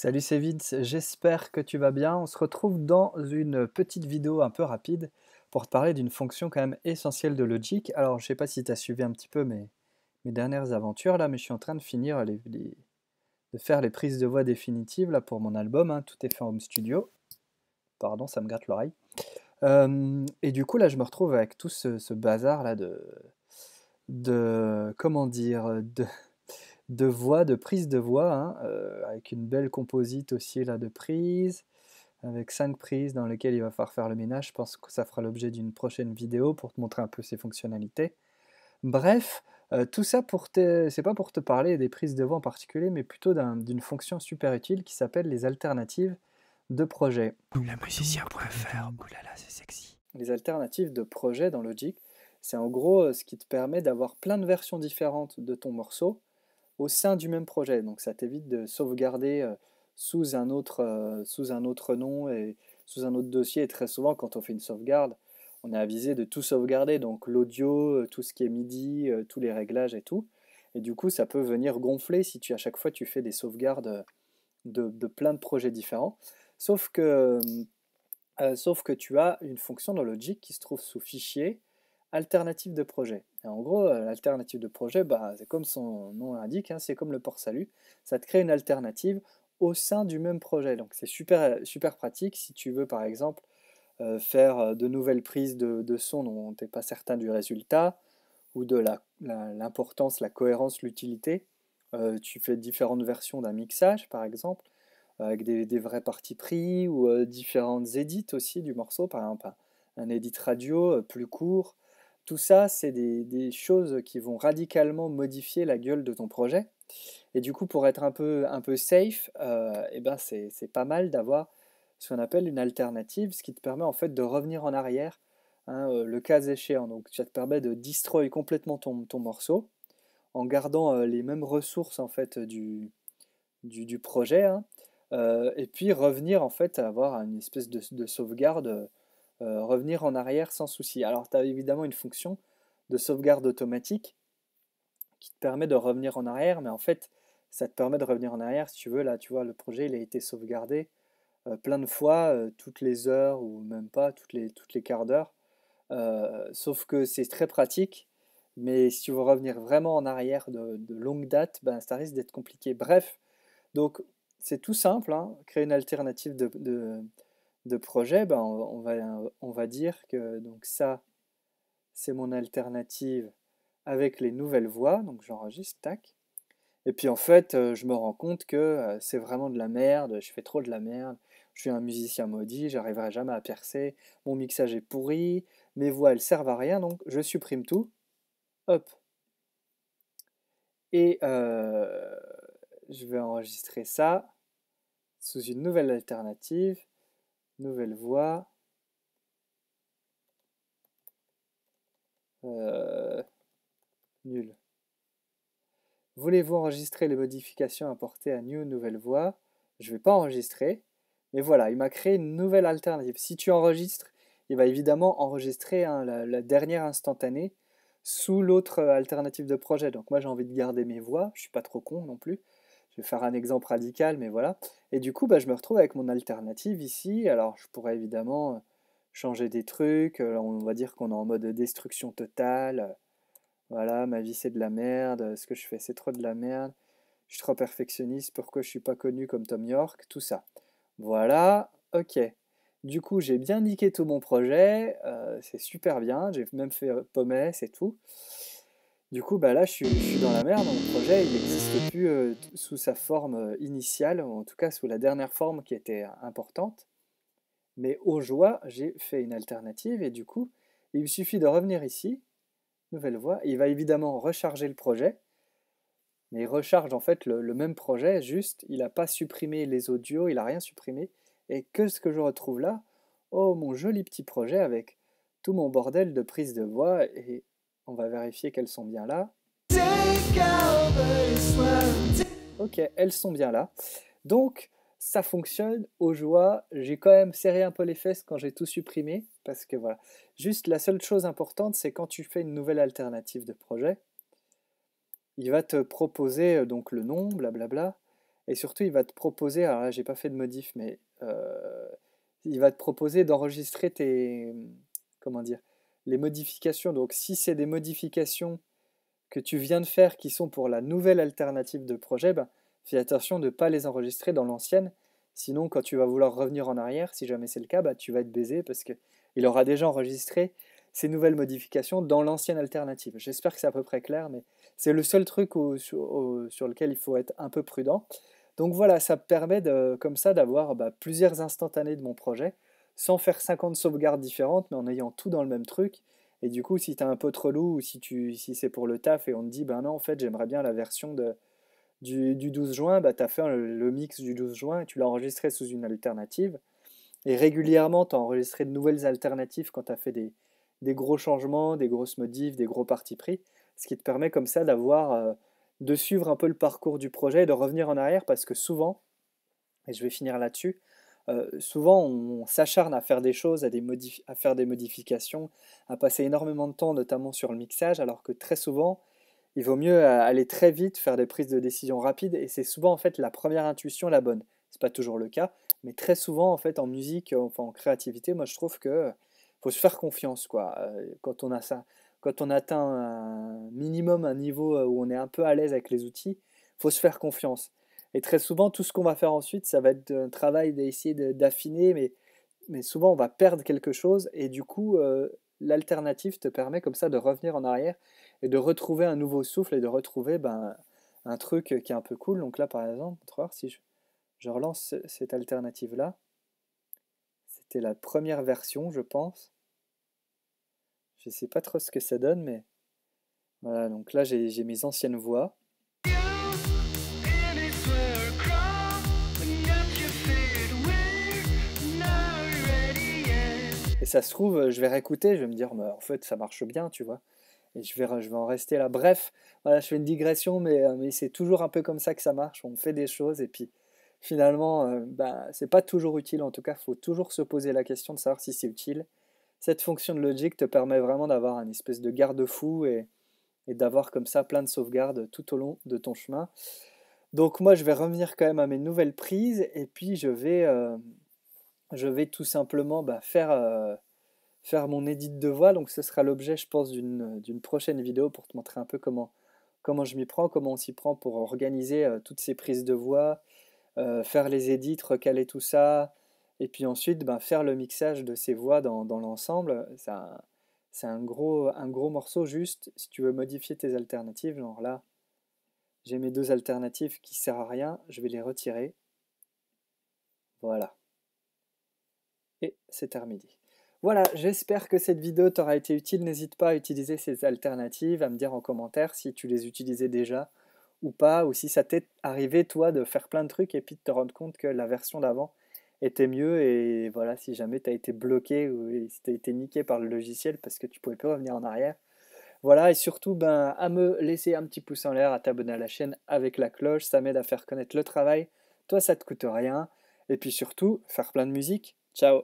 Salut c'est Vince, j'espère que tu vas bien. On se retrouve dans une petite vidéo un peu rapide pour te parler d'une fonction quand même essentielle de Logic. Alors je sais pas si tu as suivi un petit peu mes, mes, dernières aventures là, mais je suis en train de finir les, de faire les prises de voix définitives là pour mon album. Hein. Tout est fait en home studio. Pardon, ça me gratte l'oreille. Euh, et du coup là je me retrouve avec tout ce, ce bazar là de, de comment dire de de voix, de prise de voix, hein, euh, avec une belle composite aussi de prise, avec cinq prises dans lesquelles il va falloir faire le ménage. Je pense que ça fera l'objet d'une prochaine vidéo pour te montrer un peu ses fonctionnalités. Bref, euh, tout ça pour te... c'est pas pour te parler des prises de voix en particulier, mais plutôt d'une fonction super utile qui s'appelle les alternatives de projet. La musicien.fr, c'est sexy. Les alternatives de projet dans Logic, c'est en gros euh, ce qui te permet d'avoir plein de versions différentes de ton morceau au sein du même projet. Donc ça t'évite de sauvegarder euh, sous, un autre, euh, sous un autre nom et sous un autre dossier. Et très souvent, quand on fait une sauvegarde, on est avisé de tout sauvegarder, donc l'audio, euh, tout ce qui est MIDI, tous les réglages et tout. Et du coup, ça peut venir gonfler si tu, à chaque fois tu fais des sauvegardes de, plein de projets différents. Sauf que, sauf que tu as une fonction dans Logic qui se trouve sous fichier alternative de projet. en gros, euh, l'alternative de projet, bah, c'est comme son nom l'indique, hein, c'est comme le port salut, ça te crée une alternative au sein du même projet. Donc c'est super, super pratique si tu veux par exemple euh, faire euh, de nouvelles prises de, son dont tu n'es pas certain du résultat ou de l'importance, la, cohérence, l'utilité. tu fais différentes versions d'un mixage par exemple avec des, vrais parties prises ou différentes édites aussi du morceau, par exemple un, un edit radio plus court, tout ça, c'est des, choses qui vont radicalement modifier la gueule de ton projet. Et du coup, pour être un peu, un peu safe, euh, eh ben c'est pas mal d'avoir ce qu'on appelle une alternative, ce qui te permet en fait de revenir en arrière, hein, euh, le cas échéant. Donc, ça te permet de destroy complètement ton, morceau en gardant euh, les mêmes ressources en fait du, projet. Hein. et puis revenir en fait à avoir une espèce de sauvegarde euh, revenir en arrière sans souci. Alors tu as évidemment une fonction de sauvegarde automatique qui te permet de revenir en arrière, mais en fait ça te permet de revenir en arrière si tu veux. Là tu vois le projet il a été sauvegardé euh, plein de fois, euh, toutes les heures ou même pas, toutes les, toutes les quarts d'heure. sauf que c'est très pratique, mais si tu veux revenir vraiment en arrière de, longue date, ben, ça risque d'être compliqué. Bref, donc c'est tout simple, hein. créer une alternative de de projet, bah, on, va, on va dire que donc ça, c'est mon alternative avec les nouvelles voix, donc j'enregistre, tac. Et puis en fait, euh, je me rends compte que euh, c'est vraiment de la merde, je fais trop de la merde, je suis un musicien maudit, j'arriverai jamais à percer, mon mixage est pourri, mes voix elles servent à rien, donc je supprime tout. Hop. Et euh, je vais enregistrer ça sous une nouvelle alternative nouvelle voix, euh, nul. Voulez-vous enregistrer les modifications apportées à New Nouvelle voix Je ne vais pas enregistrer. Mais voilà, il m'a créé une nouvelle alternative. Si tu enregistres, il va évidemment enregistrer hein, la, dernière instantanée sous l'autre alternative de projet. Donc moi j'ai envie de garder mes voix, je ne suis pas trop con non plus je vais faire un exemple radical, mais voilà. Et du coup, bah, je me retrouve avec mon alternative ici. Alors, je pourrais évidemment euh, changer des trucs. Euh, on va dire qu'on est en mode destruction totale. Voilà, ma vie c'est de la merde. Ce que je fais c'est trop de la merde. Je suis trop perfectionniste. Pourquoi je suis pas connu comme Tom York Tout ça. Voilà, ok. Du coup, j'ai bien niqué tout mon projet. Euh, c'est super bien. J'ai même fait pommes et tout. Du coup, bah là, je suis, dans la merde. Mon projet, il n'existe plus euh, sous sa forme euh, initiale, en tout cas sous la dernière forme qui était euh, importante. Mais au joie, j'ai fait une alternative et du coup, il suffit de revenir ici, nouvelle voix. Il va évidemment recharger le projet, mais il recharge en fait le, même projet, juste il n'a pas supprimé les audios, il n'a rien supprimé. Et que ce que je retrouve là, oh mon joli petit projet avec tout mon bordel de prise de voix et on va vérifier qu'elles sont bien là. Ok, elles sont bien là. Donc, ça fonctionne au joie. J'ai quand même serré un peu les fesses quand j'ai tout supprimé. Parce que voilà. Juste, la seule chose importante, c'est quand tu fais une nouvelle alternative de projet, il va te proposer euh, donc le nom, blablabla. Et surtout, il va te proposer, alors là, j'ai pas fait de modif, mais euh, il va te proposer d'enregistrer tes. Comment dire les modifications. Donc si c'est des modifications que tu viens de faire qui sont pour la nouvelle alternative de projet, bah, fais attention de ne pas les enregistrer dans l'ancienne. Sinon, quand tu vas vouloir revenir en arrière, si jamais c'est le cas, bah, tu vas être baisé parce qu'il aura déjà enregistré ces nouvelles modifications dans l'ancienne alternative. J'espère que c'est à peu près clair, mais c'est le seul truc sur lequel il faut être un peu prudent. Donc voilà, ça permet comme ça d'avoir bah, plusieurs instantanées de mon projet sans faire 50 sauvegardes différentes, mais en ayant tout dans le même truc. Et du coup, si tu es un peu trop lourd, ou si, c'est pour le taf et on te dit, ben non, en fait, j'aimerais bien la version du, 12 juin, bah, tu as fait le, mix du 12 juin et tu l'as enregistré sous une alternative. Et régulièrement, tu as enregistré de nouvelles alternatives quand tu as fait des, gros changements, des grosses modifs, des gros partis pris. Ce qui te permet comme ça d'avoir, euh, de suivre un peu le parcours du projet et de revenir en arrière parce que souvent, et je vais finir là-dessus, euh, souvent on, s'acharne à faire des choses, à, faire des modifications, à passer énormément de temps notamment sur le mixage, alors que très souvent il vaut mieux euh, aller très vite, faire des prises de décision rapides, et c'est souvent en fait la première intuition la bonne. C'est pas toujours le cas, mais très souvent en fait en musique, euh, enfin en créativité, moi je trouve qu'il faut se faire confiance quoi. quand on quand on atteint un minimum un niveau où on est un peu à l'aise avec les outils, faut se faire confiance. Et très souvent, tout ce qu'on va faire ensuite, ça va être un travail d'essayer d'affiner, mais, mais souvent on va perdre quelque chose et du coup, euh, l'alternative te permet comme ça de revenir en arrière et de retrouver un nouveau souffle et de retrouver ben, un truc qui est un peu cool. Donc là, par exemple, voir si je, je relance cette alternative-là, c'était la première version, je pense. Je ne sais pas trop ce que ça donne, mais voilà, donc là j'ai mes anciennes voix. ça se trouve, euh, je vais réécouter, je vais me dire, mais en fait, ça marche bien, tu vois. Et je vais, je vais en rester là. Bref, voilà, je fais une digression, mais, euh, mais c'est toujours un peu comme ça que ça marche. On fait des choses et puis finalement, euh, bah, c'est pas toujours utile. En tout cas, il faut toujours se poser la question de savoir si c'est utile. Cette fonction de logique te permet vraiment d'avoir une espèce de garde-fou et, d'avoir comme ça plein de sauvegardes tout au long de ton chemin. Donc moi, je vais revenir quand même à mes nouvelles prises et puis je vais, je vais tout simplement bah, euh, faire, mon edit de voix. Donc ce sera l'objet, je pense, d'une prochaine vidéo pour te montrer un peu comment, je m'y prends, comment on s'y prend pour organiser euh, toutes ces prises de voix, euh, faire les edits, recaler tout ça, et puis ensuite bah, faire le mixage de ces voix dans, l'ensemble. C'est un, gros, morceau juste. Si tu veux modifier tes alternatives, genre là, j'ai mes deux alternatives qui servent à rien, je vais les retirer. Voilà et c'est terminé. Voilà, j'espère que cette vidéo t'aura été utile. N'hésite pas à utiliser ces alternatives, à me dire en commentaire si tu les utilisais déjà ou pas, ou si ça t'est arrivé toi de faire plein de trucs et puis de te rendre compte que la version d'avant était mieux et voilà, si jamais tu as été bloqué ou si tu as été niqué par le logiciel parce que tu pouvais plus revenir en arrière. Voilà, et surtout, ben, à me laisser un petit pouce en l'air, à t'abonner à la chaîne avec la cloche, ça m'aide à faire connaître le travail. Toi, ça te coûte rien. Et puis surtout, faire plein de musique, Ciao.